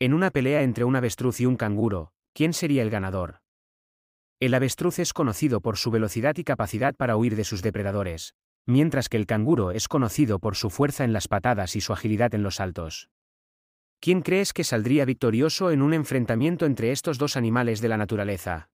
En una pelea entre un avestruz y un canguro, ¿quién sería el ganador? El avestruz es conocido por su velocidad y capacidad para huir de sus depredadores, mientras que el canguro es conocido por su fuerza en las patadas y su agilidad en los saltos. ¿Quién crees que saldría victorioso en un enfrentamiento entre estos dos animales de la naturaleza?